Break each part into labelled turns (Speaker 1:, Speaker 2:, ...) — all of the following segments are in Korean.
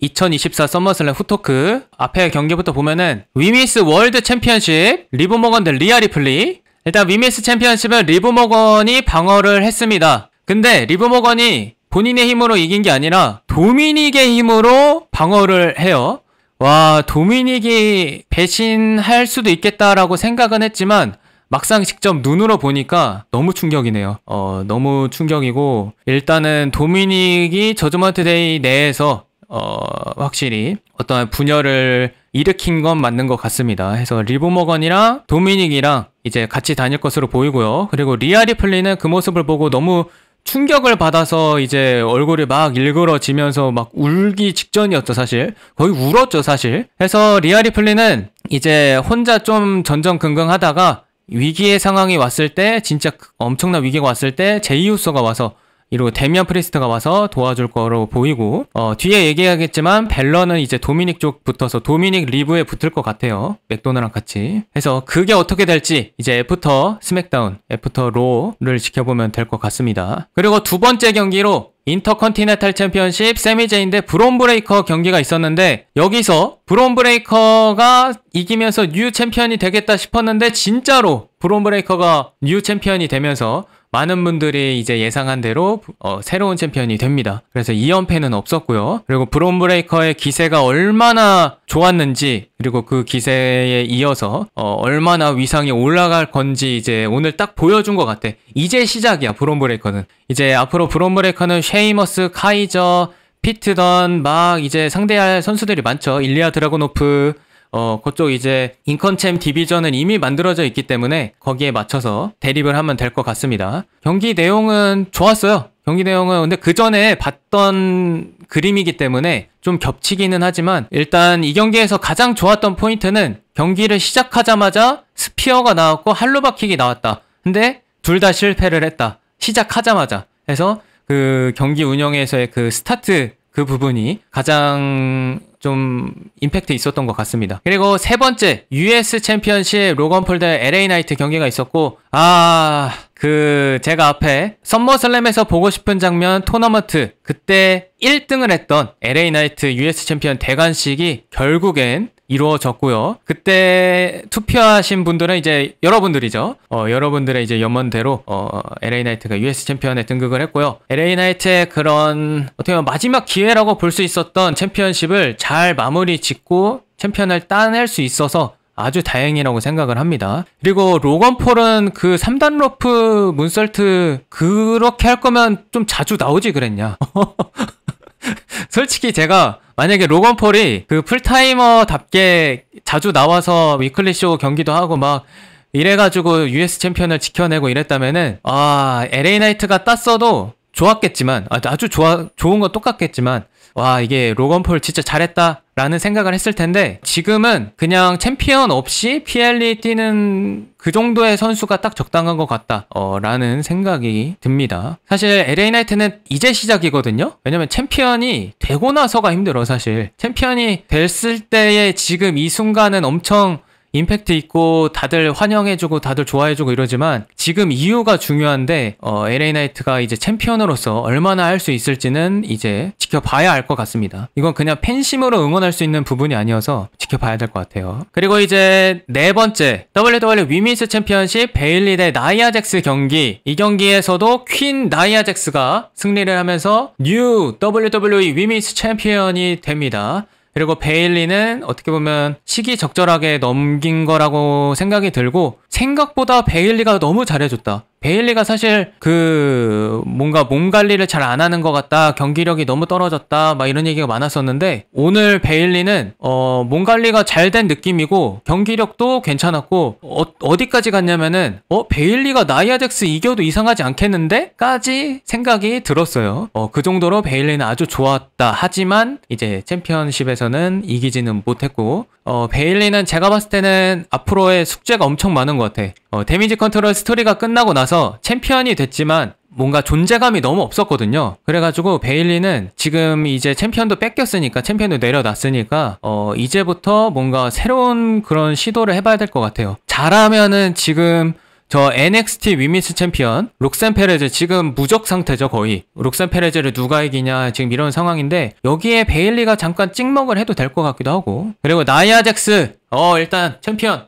Speaker 1: 2024 썸머슬램 후토크 앞에 경기부터 보면은 위미스 월드 챔피언십 리브모건 대 리아 리플리 일단 위미스 챔피언십은 리브모건이 방어를 했습니다 근데 리브모건이 본인의 힘으로 이긴 게 아니라 도미닉의 힘으로 방어를 해요 와 도미닉이 배신할 수도 있겠다라고 생각은 했지만 막상 직접 눈으로 보니까 너무 충격이네요. 어, 너무 충격이고 일단은 도미닉이 저즈먼트 데이 내에서 어, 확실히 어떤 분열을 일으킨 건 맞는 것 같습니다. 그래서리보모건이랑 도미닉이랑 이제 같이 다닐 것으로 보이고요. 그리고 리아리플리는 그 모습을 보고 너무 충격을 받아서 이제 얼굴이 막 일그러지면서 막 울기 직전이었죠, 사실. 거의 울었죠, 사실. 그래서 리아리플리는 이제 혼자 좀 전전긍긍 하다가 위기의 상황이 왔을 때, 진짜 엄청난 위기가 왔을 때 제이우스가 와서 이러고 데미안 프리스트가 와서 도와줄 거로 보이고 어, 뒤에 얘기하겠지만 벨런은 이제 도미닉 쪽 붙어서 도미닉 리브에 붙을 것 같아요. 맥도날랑 같이. 해서 그게 어떻게 될지 이제 애프터 스맥다운, 애프터 로를 지켜보면 될 것 같습니다. 그리고 두 번째 경기로 인터컨티네탈 챔피언십 세미제인 데 브론브레이커 경기가 있었는데 여기서 브론브레이커가 이기면서 뉴 챔피언이 되겠다 싶었는데 진짜로 브론브레이커가 뉴 챔피언이 되면서 많은 분들이 이제 예상한 대로 어, 새로운 챔피언이 됩니다. 그래서 2연패는 없었고요. 그리고 브론브레이커의 기세가 얼마나 좋았는지 그리고 그 기세에 이어서 어, 얼마나 위상이 올라갈 건지 이제 오늘 딱 보여준 것 같아. 이제 시작이야 브론브레이커는. 이제 앞으로 브론브레이커는 쉐이머스, 카이저, 피트던 막 이제 상대할 선수들이 많죠. 일리아 드라고노프 어, 그쪽 이제 인컨챔 디비전은 이미 만들어져 있기 때문에 거기에 맞춰서 대립을 하면 될 것 같습니다. 경기 내용은 좋았어요. 경기 내용은 근데 그 전에 봤던 그림이기 때문에 좀 겹치기는 하지만 일단 이 경기에서 가장 좋았던 포인트는 경기를 시작하자마자 스피어가 나왔고 할로바킥이 나왔다. 근데 둘 다 실패를 했다. 시작하자마자. 해서 그 경기 운영에서의 그 스타트 그 부분이 가장 좀 임팩트 있었던 것 같습니다. 그리고 세 번째 US 챔피언십 로건폴 대 LA 나이트 경기가 있었고 아... 그 제가 앞에 썸머슬램에서 보고 싶은 장면 토너먼트 그때 1등을 했던 LA 나이트 US 챔피언 대관식이 결국엔 이루어졌고요. 그때 투표하신 분들은 이제 여러분들이죠. 어, 여러분들의 이제 연먼대로 어, LA 나이트가 US 챔피언에 등극을 했고요. LA 나이트의 그런 어떻게 보면 마지막 기회라고 볼 수 있었던 챔피언십을 잘 마무리 짓고 챔피언을 따낼 수 있어서 아주 다행이라고 생각을 합니다. 그리고 로건 폴은 그 3단 러프 문설트 그렇게 할 거면 좀 자주 나오지 그랬냐. 솔직히 제가 만약에 로건 폴이 그 풀타이머답게 자주 나와서 위클리 쇼 경기도 하고 막 이래가지고 US 챔피언을 지켜내고 이랬다면은 아 LA 나이트가 땄어도 좋았겠지만 아, 아주 좋아, 좋은 건 똑같겠지만 와 이게 로건 폴 진짜 잘했다 라는 생각을 했을 텐데 지금은 그냥 챔피언 없이 PLE 뛰는 그 정도의 선수가 딱 적당한 것 같다 라는 생각이 듭니다 사실 LA 나이트는 이제 시작이거든요 왜냐면 챔피언이 되고 나서가 힘들어 사실 챔피언이 됐을 때의 지금 이 순간은 엄청 임팩트 있고 다들 환영해주고 다들 좋아해주고 이러지만 지금 이유가 중요한데 어, LA 나이트가 이제 챔피언으로서 얼마나 할 수 있을지는 이제 지켜봐야 알 것 같습니다. 이건 그냥 팬심으로 응원할 수 있는 부분이 아니어서 지켜봐야 될 것 같아요. 그리고 이제 네 번째 WWE 위미스 챔피언십 베일리 대 나이아 잭스 경기 이 경기에서도 퀸 나이아 잭스가 승리를 하면서 뉴 WWE 위미스 챔피언이 됩니다. 그리고 베일리는 어떻게 보면 시기 적절하게 넘긴 거라고 생각이 들고 생각보다 베일리가 너무 잘해줬다. 베일리가 사실 그 뭔가 몸 관리를 잘 안 하는 것 같다 경기력이 너무 떨어졌다 막 이런 얘기가 많았었는데 오늘 베일리는 어 몸 관리가 잘 된 느낌이고 경기력도 괜찮았고 어, 디까지 갔냐면은 어 베일리가 나이아덱스 이겨도 이상하지 않겠는데 까지 생각이 들었어요 어 그 정도로 베일리는 아주 좋았다 하지만 이제 챔피언십에서는 이기지는 못했고 어 베일리는 제가 봤을 때는 앞으로의 숙제가 엄청 많은 것 같아 어 데미지 컨트롤 스토리가 끝나고 나서 나서 챔피언이 됐지만 뭔가 존재감이 너무 없었거든요. 그래가지고 베일리는 지금 이제 챔피언도 뺏겼으니까 챔피언도 내려놨으니까 어 이제부터 뭔가 새로운 그런 시도를 해봐야 될 것 같아요. 잘하면은 지금 저 NXT 위미스 챔피언 록센 페레즈 지금 무적 상태죠 거의 록센 페레즈를 누가 이기냐 지금 이런 상황인데 여기에 베일리가 잠깐 찍먹을 해도 될 것 같기도 하고 그리고 나이아 잭스 어 일단 챔피언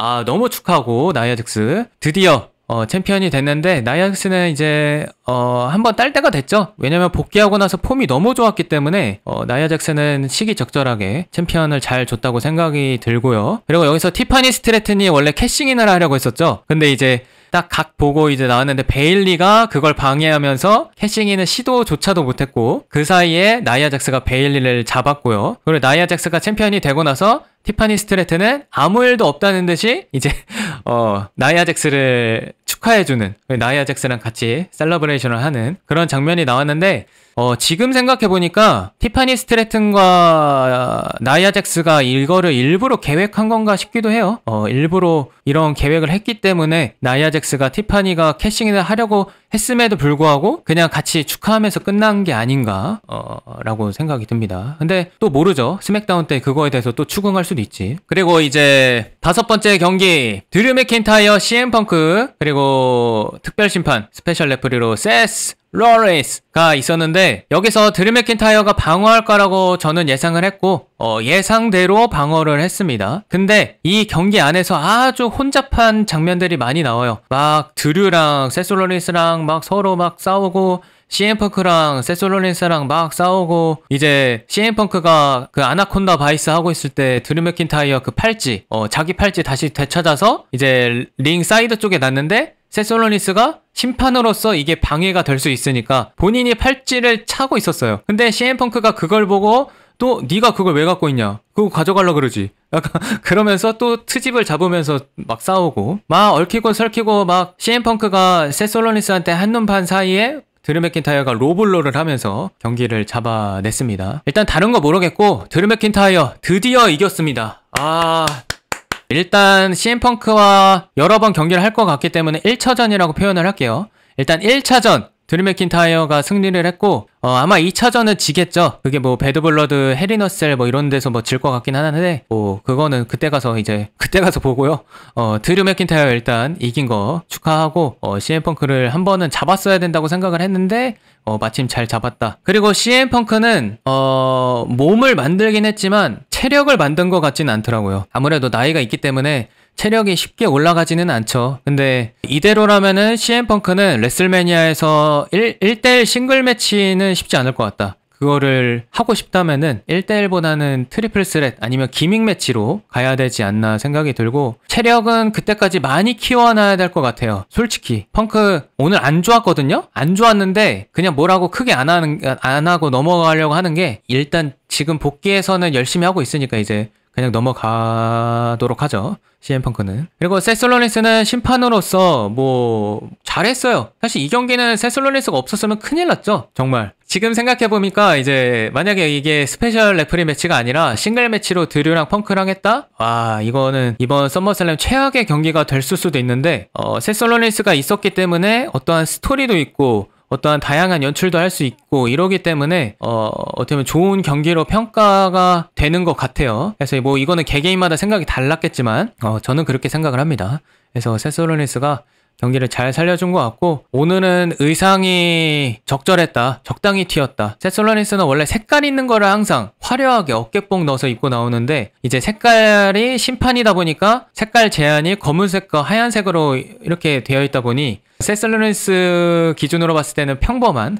Speaker 1: 아 너무 축하하고 나이아직스 드디어 어, 챔피언이 됐는데 나이아스는 이제 어, 한번 딸 때가 됐죠. 왜냐면 복귀하고 나서 폼이 너무 좋았기 때문에 어, 나이아잭스는 시기적절하게 챔피언을 잘 줬다고 생각이 들고요. 그리고 여기서 티파니 스트레튼이 원래 캐싱인을 하려고 했었죠. 근데 이제 딱각 보고 이제 나왔는데 베일리가 그걸 방해하면서 캐싱이는 시도조차도 못했고 그 사이에 나이아 잭스가 베일리를 잡았고요. 그리고 나이아 잭스가 챔피언이 되고 나서 티파니 스트레트는 아무 일도 없다는 듯이 이제 어, 나이아 잭스를 축하해주는 나이아 잭스랑 같이 셀러브레이션을 하는 그런 장면이 나왔는데 어, 지금 생각해보니까 티파니 스트레튼과 나이아 잭스가 이거를 일부러 계획한 건가 싶기도 해요. 어, 일부러 이런 계획을 했기 때문에 나이아 잭스가 티파니가 캐싱을 하려고 했음에도 불구하고 그냥 같이 축하하면서 끝난 게 아닌가 어, 라고 생각이 듭니다. 근데 또 모르죠. 스맥다운 때 그거에 대해서 또 추궁할 수도 있지. 그리고 이제 다섯 번째 경기 드류 맥킨타이어 CM펑크 그리고 특별 심판 스페셜 레프리로 세스 로레스가 있었는데 여기서 드림 맥킨타이어가 방어할 거라고 저는 예상을 했고 어, 예상대로 방어를 했습니다. 근데 이 경기 안에서 아주 혼잡한 장면들이 많이 나와요. 막 드류랑 세솔로리스랑 막 서로 막 싸우고 CM펑크랑 세솔로린스랑 막 싸우고 이제 CM펑크가 그 아나콘다 바이스 하고 있을 때 드류 맥킨타이어 그 팔찌 어, 자기 팔찌 다시 되찾아서 이제 링 사이드 쪽에 놨는데 세솔로니스가 심판으로서 이게 방해가 될 수 있으니까 본인이 팔찌를 차고 있었어요. 근데 CM펑크가 그걸 보고 또 네가 그걸 왜 갖고 있냐 그거 가져갈라 그러지 약간 그러면서 또 트집을 잡으면서 막 싸우고 막 얽히고 설키고 막 CM펑크가 세솔로니스한테 한눈 판 사이에 드루 맥킨타이어가 로블로를 하면서 경기를 잡아냈습니다. 일단 다른 거 모르겠고 드루 맥킨타이어 드디어 이겼습니다. 아 일단 CM펑크와 여러 번 경기를 할 것 같기 때문에 1차전이라고 표현을 할게요. 일단 1차전 드림 맥킨타이어가 승리를 했고 어, 아마 2차전은 지겠죠. 그게 뭐 배드블러드, 헤리너셀 뭐 이런 데서 뭐질 것 같긴 하는데 뭐 그거는 그때 가서 이제 그때 가서 보고요. 어, 드류 맥킨타이어 일단 이긴 거 축하하고 어, CM펑크를 한 번은 잡았어야 된다고 생각을 했는데 어, 마침 잘 잡았다. 그리고 CM펑크는 어, 몸을 만들긴 했지만 체력을 만든 것 같진 않더라고요. 아무래도 나이가 있기 때문에 체력이 쉽게 올라가지는 않죠. 근데 이대로라면은 CM펑크는 레슬매니아에서 1, 1대1 싱글 매치는 쉽지 않을 것 같다. 그거를 하고 싶다면은 1대1보다는 트리플 스렛 아니면 기믹 매치로 가야 되지 않나 생각이 들고 체력은 그때까지 많이 키워놔야 될 것 같아요. 솔직히 펑크 오늘 안 좋았거든요? 안 좋았는데 그냥 뭐라고 크게 안, 하는, 안 하고 넘어가려고 하는 게 일단 지금 복귀에서는 열심히 하고 있으니까 이제 그냥 넘어가도록 하죠. CM펑크는. 그리고 세솔로니스는 심판으로서 뭐 잘했어요. 사실 이 경기는 세솔로니스가 없었으면 큰일 났죠. 정말. 지금 생각해보니까 이제 만약에 이게 스페셜 레프리 매치가 아니라 싱글 매치로 드류랑 펑크랑 했다? 와 이거는 이번 썸머슬램 최악의 경기가 될 수도 있는데 어, 세솔로니스가 있었기 때문에 어떠한 스토리도 있고 어떠한 다양한 연출도 할 수 있고 이러기 때문에 어, 어떻게 보면 좋은 경기로 평가가 되는 것 같아요. 그래서 뭐 이거는 개개인마다 생각이 달랐겠지만 어, 저는 그렇게 생각을 합니다. 그래서 세소로니스가 경기를 잘 살려준 것 같고 오늘은 의상이 적절했다. 적당히 튀었다. 세솔라니스는 원래 색깔 있는 거를 항상 화려하게 어깨뽕 넣어서 입고 나오는데 이제 색깔이 심판이다 보니까 색깔 제한이 검은색과 하얀색으로 이렇게 되어 있다 보니 세솔라니스 기준으로 봤을 때는 평범한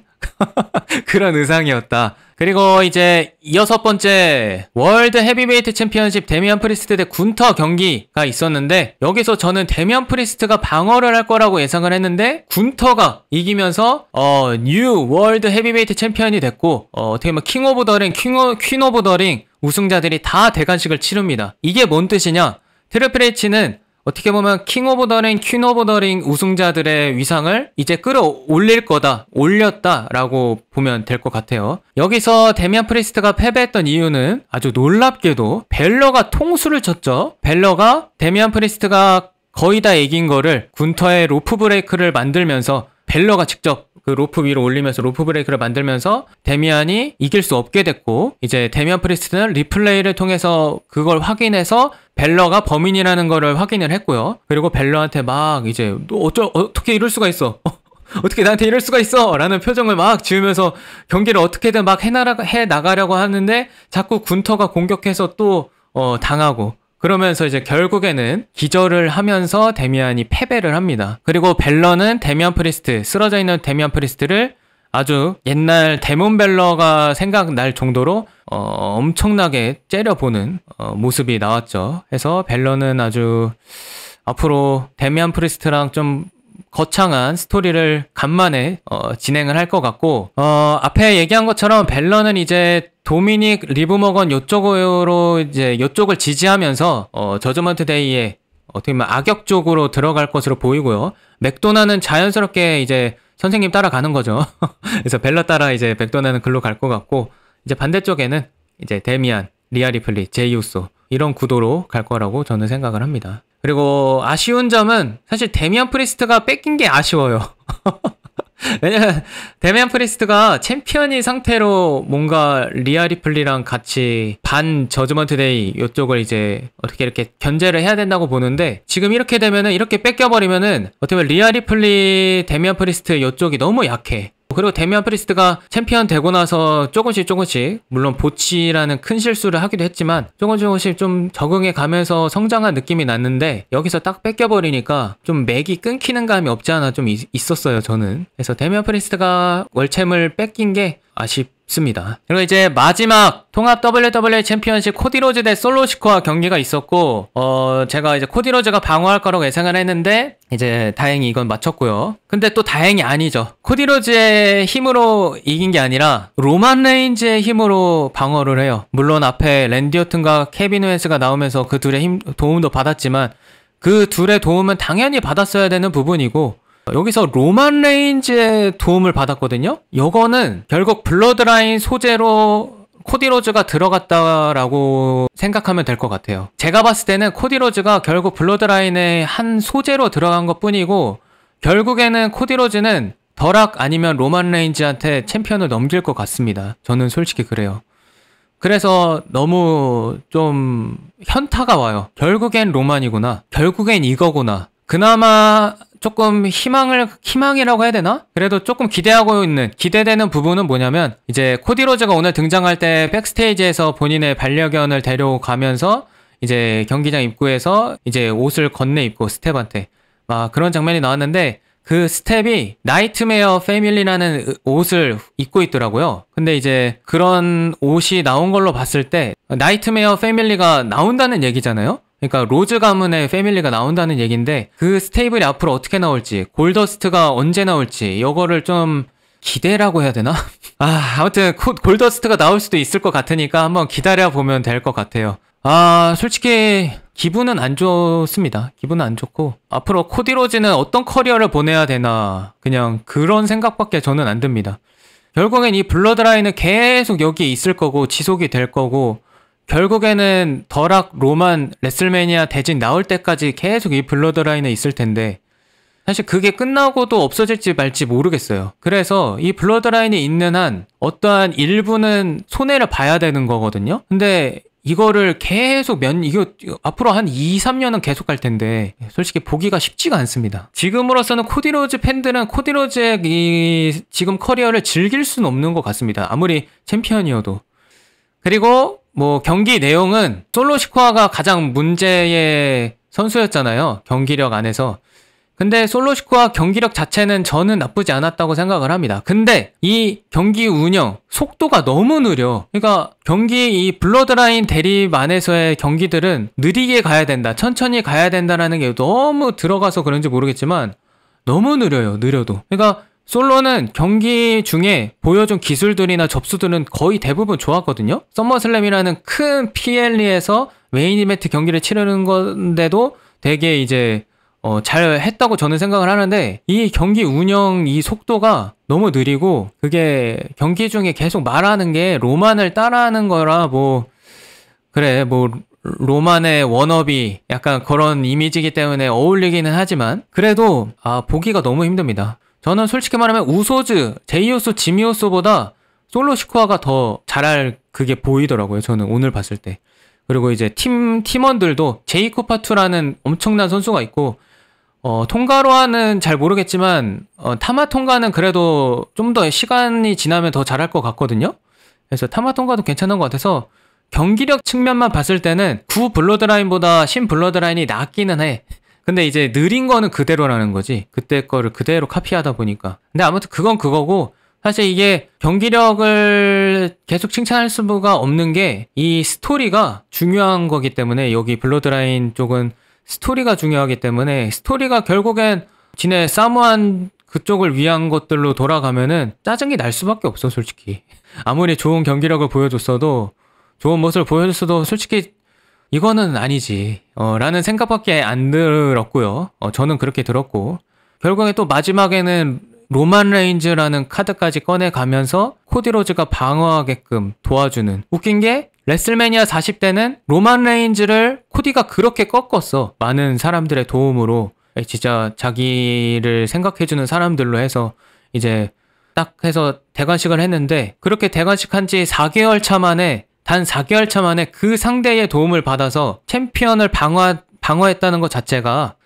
Speaker 1: 그런 의상이었다. 그리고 이제 여섯 번째 월드 헤비웨이트 챔피언십 데미안 프리스트 대 군터 경기가 있었는데 여기서 저는 데미안 프리스트가 방어를 할 거라고 예상을 했는데 군터가 이기면서 어, 뉴 월드 헤비웨이트 챔피언이 됐고 어, 어떻게 보면 킹 오브 더링, 킹 오, 퀸 오브 더링 우승자들이 다 대관식을 치릅니다. 이게 뭔 뜻이냐? 트리플 H는 어떻게 보면 킹 오브 더링, 퀸 오브 더링 우승자들의 위상을 이제 끌어올릴 거다, 올렸다라고 보면 될 것 같아요. 여기서 데미안 프리스트가 패배했던 이유는 아주 놀랍게도 벨러가 통수를 쳤죠. 벨러가 데미안 프리스트가 거의 다 이긴 거를 군터의 로프 브레이크를 만들면서 벨러가 직접 그 로프 위로 올리면서 로프 브레이크를 만들면서 데미안이 이길 수 없게 됐고 이제 데미안 프리스트는 리플레이를 통해서 그걸 확인해서 벨러가 범인이라는 거를 확인을 했고요. 그리고 벨러한테 막 이제 너 어쩌 어떻게 이럴 수가 있어. 어떻게 나한테 이럴 수가 있어! 라는 표정을 막 지으면서 경기를 어떻게든 막 해나가, 해나가려고 하는데 자꾸 군터가 공격해서 또, 어, 당하고. 그러면서 이제 결국에는 기절을 하면서 데미안이 패배를 합니다. 그리고 벨러는 데미안 프리스트, 쓰러져 있는 데미안 프리스트를 아주 옛날 데몬 벨러가 생각날 정도로 어, 엄청나게 째려보는 어, 모습이 나왔죠. 해서 벨러는 아주 앞으로 데미안 프리스트랑 좀 거창한 스토리를 간만에 어, 진행을 할 것 같고 어, 앞에 얘기한 것처럼 벨런은 이제 도미닉 리브머건 요쪽으로 이제 요쪽을 지지하면서 어, 저저먼트 데이에 어떻게 보면 악역 쪽으로 들어갈 것으로 보이고요. 맥도나는 자연스럽게 이제 선생님 따라가는 거죠. 그래서 벨러 따라 이제 맥도나는 글로 갈 것 같고 이제 반대쪽에는 이제 데미안, 리아 리플리, 제이우소 이런 구도로 갈 거라고 저는 생각을 합니다. 그리고 아쉬운 점은 사실 데미안 프리스트가 뺏긴 게 아쉬워요. 왜냐면 데미안 프리스트가 챔피언이 상태로 뭔가 리아 리플리랑 같이 반 저즈먼트 데이 이쪽을 이제 어떻게 이렇게 견제를 해야 된다고 보는데 지금 이렇게 되면은 이렇게 뺏겨버리면은 어떻게 보면 리아 리플리 데미안 프리스트 요쪽이 너무 약해 그리고 데미안 프리스트가 챔피언 되고 나서 조금씩 조금씩 물론 보치라는 큰 실수를 하기도 했지만 조금씩 조금씩 좀 적응해 가면서 성장한 느낌이 났는데 여기서 딱 뺏겨버리니까 좀 맥이 끊기는 감이 없지 않아 좀 있, 었어요 저는 그래서 데미안 프리스트가 월챔을 뺏긴 게 아쉽습니다. 그리고 이제 마지막 통합 WWE 챔피언십 코디로즈 대 솔로시코와 경기가 있었고 어 제가 이제 코디로즈가 방어할 거라고 예상을 했는데 이제 다행히 이건 맞췄고요. 근데 또다행히 아니죠. 코디로즈의 힘으로 이긴 게 아니라 로만 레인즈의 힘으로 방어를 해요. 물론 앞에 랜디오튼과 케빈 웨스가 나오면서 그 둘의 힘 도움도 받았지만 그 둘의 도움은 당연히 받았어야 되는 부분이고 여기서 로만 레인즈의 도움을 받았거든요. 이거는 결국 블러드라인 소재로 코디로즈가 들어갔다라고 생각하면 될 것 같아요. 제가 봤을 때는 코디로즈가 결국 블러드라인의 한 소재로 들어간 것 뿐이고 결국에는 코디로즈는 더락 아니면 로만 레인지한테 챔피언을 넘길 것 같습니다. 저는 솔직히 그래요. 그래서 너무 좀 현타가 와요. 결국엔 로만이구나. 결국엔 이거구나. 그나마 조금 희망을 희망이라고 해야 되나? 그래도 조금 기대하고 있는 기대되는 부분은 뭐냐면 이제 코디 로즈가 오늘 등장할 때 백스테이지에서 본인의 반려견을 데려가면서 이제 경기장 입구에서 이제 옷을 건네 입고 스텝한테 막 아, 그런 장면이 나왔는데 그 스텝이 나이트메어 패밀리라는 옷을 입고 있더라고요. 근데 이제 그런 옷이 나온 걸로 봤을 때 나이트메어 패밀리가 나온다는 얘기잖아요. 그러니까 로즈 가문의 패밀리가 나온다는 얘긴데그 스테이블이 앞으로 어떻게 나올지 골더스트가 언제 나올지 이거를 좀 기대라고 해야 되나? 아 아무튼 골더스트가 나올 수도 있을 것 같으니까 한번 기다려보면 될 것 같아요 아 솔직히 기분은 안 좋습니다 기분은 안 좋고 앞으로 코디로즈는 어떤 커리어를 보내야 되나 그냥 그런 생각밖에 저는 안 듭니다 결국엔 이 블러드라인은 계속 여기에 있을 거고 지속이 될 거고 결국에는 더락 로만 레슬매니아 대진 나올 때까지 계속 이 블러드 라인에 있을 텐데 사실 그게 끝나고도 없어질지 말지 모르겠어요. 그래서 이 블러드 라인이 있는 한 어떠한 일부는 손해를 봐야 되는 거거든요. 근데 이거를 계속 면 이거 앞으로 한 2, 3년은 계속 갈 텐데 솔직히 보기가 쉽지가 않습니다. 지금으로서는 코디로즈 팬들은 코디로즈의 이 지금 커리어를 즐길 수는 없는 것 같습니다. 아무리 챔피언이어도. 그리고 뭐 경기 내용은 솔로 시코아가 가장 문제의 선수였잖아요. 경기력 안에서. 근데 솔로시코와 경기력 자체는 저는 나쁘지 않았다고 생각을 합니다. 근데 이 경기 운영 속도가 너무 느려. 그러니까 경기 이 블러드라인 대립 안에서의 경기들은 느리게 가야 된다. 천천히 가야 된다라는 게 너무 들어가서 그런지 모르겠지만 너무 느려요. 느려도. 그러니까 솔로는 경기 중에 보여준 기술들이나 접수들은 거의 대부분 좋았거든요. 썸머슬램이라는 큰 PLE에서 메인 이벤트 경기를 치르는 건데도 되게 이제 어, 잘 했다고 저는 생각을 하는데 이 경기 운영 이 속도가 너무 느리고 그게 경기 중에 계속 말하는 게 로만을 따라하는 거라 뭐 그래 뭐 로만의 워너비 약간 그런 이미지이기 때문에 어울리기는 하지만 그래도 아 보기가 너무 힘듭니다. 저는 솔직히 말하면 우소즈, 제이오스지미오스보다 솔로 시쿠아가더 잘할 그게 보이더라고요. 저는 오늘 봤을 때. 그리고 이제 팀, 팀원들도 제이코파투라는 엄청난 선수가 있고, 어, 통가로아는 잘 모르겠지만, 어, 타마 통가는 그래도 좀 더 시간이 지나면 더 잘할 것 같거든요? 그래서 타마 통가도 괜찮은 것 같아서, 경기력 측면만 봤을 때는 구 블러드라인보다 신 블러드라인이 낫기는 해. 근데 이제 느린 거는 그대로라는 거지. 그때 거를 그대로 카피하다 보니까. 근데 아무튼 그건 그거고 사실 이게 경기력을 계속 칭찬할 수가 없는 게 이 스토리가 중요한 거기 때문에 여기 블러드라인 쪽은 스토리가 중요하기 때문에 스토리가 결국엔 진네사무한 그쪽을 위한 것들로 돌아가면은 짜증이 날 수밖에 없어 솔직히 아무리 좋은 경기력을 보여줬어도 좋은 모습을 보여줬어도 솔직히 이거는 아니지 어, 라는 생각밖에 안 들었고요. 어, 저는 그렇게 들었고 결국에 또 마지막에는 로만 레인즈라는 카드까지 꺼내가면서 코디로즈가 방어하게끔 도와주는 웃긴 게 레슬매니아 40대는 로만 레인즈를 코디가 그렇게 꺾었어 많은 사람들의 도움으로 진짜 자기를 생각해주는 사람들로 해서 이제 딱 해서 대관식을 했는데 그렇게 대관식 한지 4개월 차 만에 단 4개월 차 만에 그 상대의 도움을 받아서 챔피언을 방어, 방어했다는 것 자체가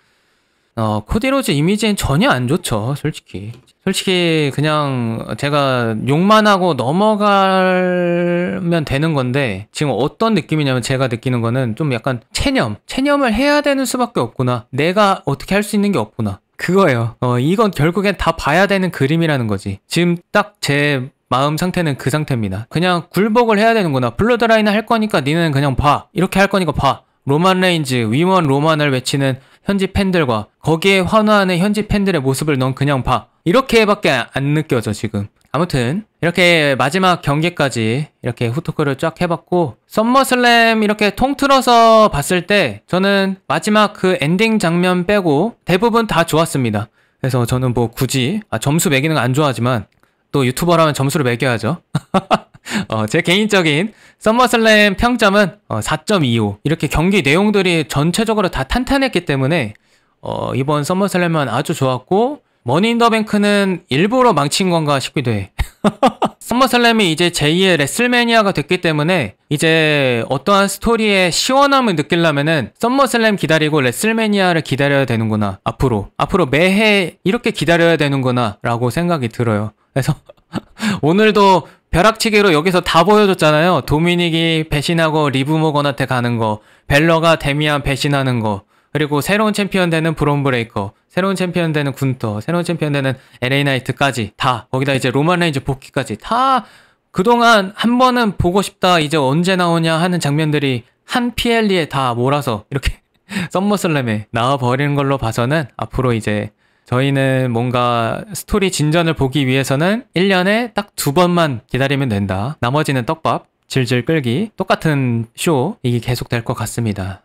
Speaker 1: 어, 코디로즈 이미지엔 전혀 안 좋죠, 솔직히. 솔직히 그냥 제가 욕만 하고 넘어가면 되는 건데 지금 어떤 느낌이냐면 제가 느끼는 거는 좀 약간 체념, 체념을 해야 되는 수밖에 없구나. 내가 어떻게 할 수 있는 게 없구나. 그거예요. 어, 이건 결국엔 다 봐야 되는 그림이라는 거지. 지금 딱제 마음 상태는 그 상태입니다. 그냥 굴복을 해야 되는구나. 블러드라인을 할 거니까 니는 그냥 봐. 이렇게 할 거니까 봐. 로만 레인즈, 위원 로만을 외치는 현지 팬들과 거기에 환호하는 현지 팬들의 모습을 넌 그냥 봐. 이렇게밖에 안 느껴져 지금. 아무튼 이렇게 마지막 경기까지 이렇게 후토크를 쫙 해봤고 썸머슬램 이렇게 통틀어서 봤을 때 저는 마지막 그 엔딩 장면 빼고 대부분 다 좋았습니다. 그래서 저는 뭐 굳이 아, 점수 매기는 거안 좋아하지만 또 유튜버라면 점수를 매겨야죠. 어, 제 개인적인 썸머슬램 평점은 어, 4.25 이렇게 경기 내용들이 전체적으로 다 탄탄했기 때문에 어, 이번 썸머슬램은 아주 좋았고 머니인더뱅크는 일부러 망친 건가 싶기도 해. 썸머슬램이 이제 제2의 레슬매니아가 됐기 때문에 이제 어떠한 스토리의 시원함을 느끼려면은 썸머슬램 기다리고 레슬매니아를 기다려야 되는구나 앞으로 앞으로 매해 이렇게 기다려야 되는구나 라고 생각이 들어요. 그래서 오늘도 벼락치기로 여기서 다 보여줬잖아요. 도미닉이 배신하고 리브모건한테 가는 거, 벨러가 데미안 배신하는 거, 그리고 새로운 챔피언 되는 브롬브레이커, 새로운 챔피언 되는 군터, 새로운 챔피언 되는 LA 나이트까지 다 거기다 이제 로만 레인즈 복귀까지 다 그동안 한 번은 보고 싶다 이제 언제 나오냐 하는 장면들이 한 피엘리에 다 몰아서 이렇게 썸머슬램에 나와 버리는 걸로 봐서는 앞으로 이제 저희는 뭔가 스토리 진전을 보기 위해서는 1년에 딱 두 번만 기다리면 된다. 나머지는 떡밥, 질질 끌기, 똑같은 쇼, 이게 계속 될 것 같습니다.